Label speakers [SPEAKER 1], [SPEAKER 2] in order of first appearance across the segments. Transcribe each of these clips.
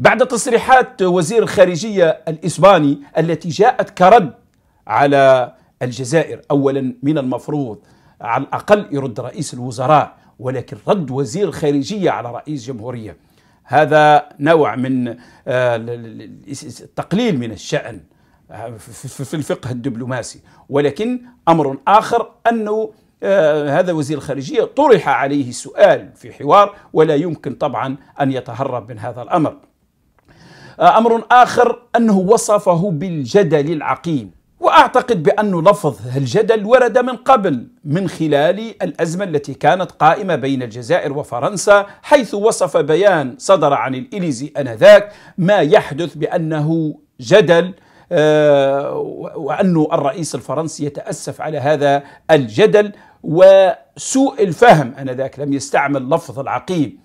[SPEAKER 1] بعد تصريحات وزير الخارجية الإسباني التي جاءت كرد على الجزائر أولا من المفروض على الأقل يرد رئيس الوزراء ولكن رد وزير الخارجية على رئيس جمهورية هذا نوع من التقليل آه، من الشأن آه، في الفقه الدبلوماسي ولكن أمر آخر أنه آه، هذا وزير الخارجية طرح عليه السؤال في حوار ولا يمكن طبعا أن يتهرب من هذا الأمر آه، أمر آخر أنه وصفه بالجدل العقيم وأعتقد بأن لفظ الجدل ورد من قبل من خلال الأزمة التي كانت قائمة بين الجزائر وفرنسا حيث وصف بيان صدر عن الإليزي أنذاك ما يحدث بأنه جدل آه، وأن الرئيس الفرنسي يتأسف على هذا الجدل وسوء الفهم أنذاك لم يستعمل لفظ العقيم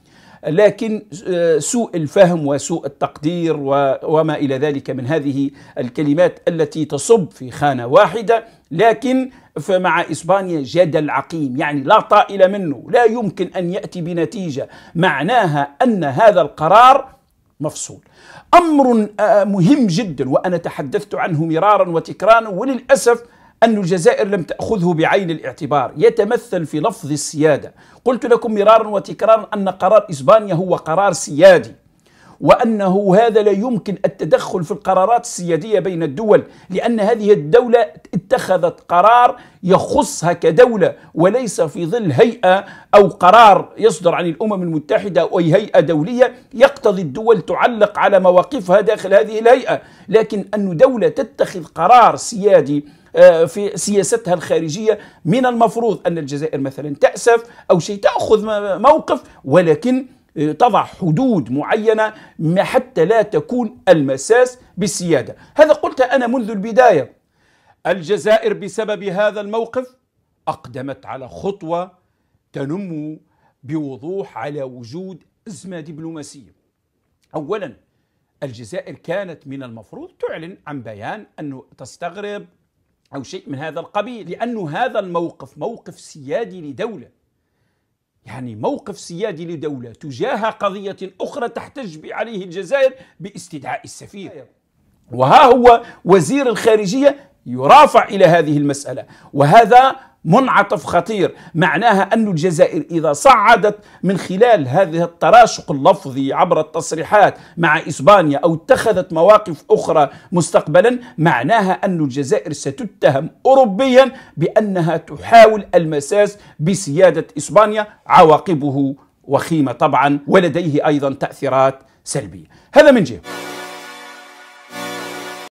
[SPEAKER 1] لكن آه، سوء الفهم وسوء التقدير وما الى ذلك من هذه الكلمات التي تصب في خانه واحده لكن فمع إسبانيا جدل عقيم يعني لا طائل منه لا يمكن أن يأتي بنتيجة معناها أن هذا القرار مفصول أمر آه، مهم جدا وأنا تحدثت عنه مرارا وتكرارا وللأسف أن الجزائر لم تأخذه بعين الاعتبار يتمثل في لفظ السيادة قلت لكم مرارا وتكرارا أن قرار إسبانيا هو قرار سيادي وأنه هذا لا يمكن التدخل في القرارات السيادية بين الدول لأن هذه الدولة اتخذت قرار يخصها كدولة وليس في ظل هيئة أو قرار يصدر عن الأمم المتحدة أو أي هيئة دولية يقتضي الدول تعلق على مواقفها داخل هذه الهيئة لكن أن دولة تتخذ قرار سيادي آه، في سياستها الخارجيه من المفروض ان الجزائر مثلا تاسف او شيء تاخذ موقف ولكن آه، تضع حدود معينة حتى لا تكون المساس بالسيادة هذا قلت أنا منذ البداية الجزائر بسبب هذا الموقف أقدمت على خطوة تنم بوضوح على وجود أزمة دبلوماسية أولا الجزائر كانت من المفروض تعلن عن بيان أنه تستغرب أو شيء من هذا القبيل لأن هذا الموقف موقف سيادي لدولة يعني موقف سيادي لدولة تجاه قضية أخرى تحتج عليه الجزائر باستدعاء السفير أيوة. وها هو وزير الخارجية يرافع إلى هذه المسألة وهذا منعطف خطير معناها أن الجزائر إذا صعدت من خلال هذه التراشق اللفظي عبر التصريحات مع إسبانيا أو اتخذت مواقف أخرى مستقبلا معناها أن الجزائر ستتهم أوروبيا بأنها تحاول المساس بسيادة إسبانيا عواقبه وخيمة طبعا ولديه أيضا تأثيرات سلبية هذا من جهة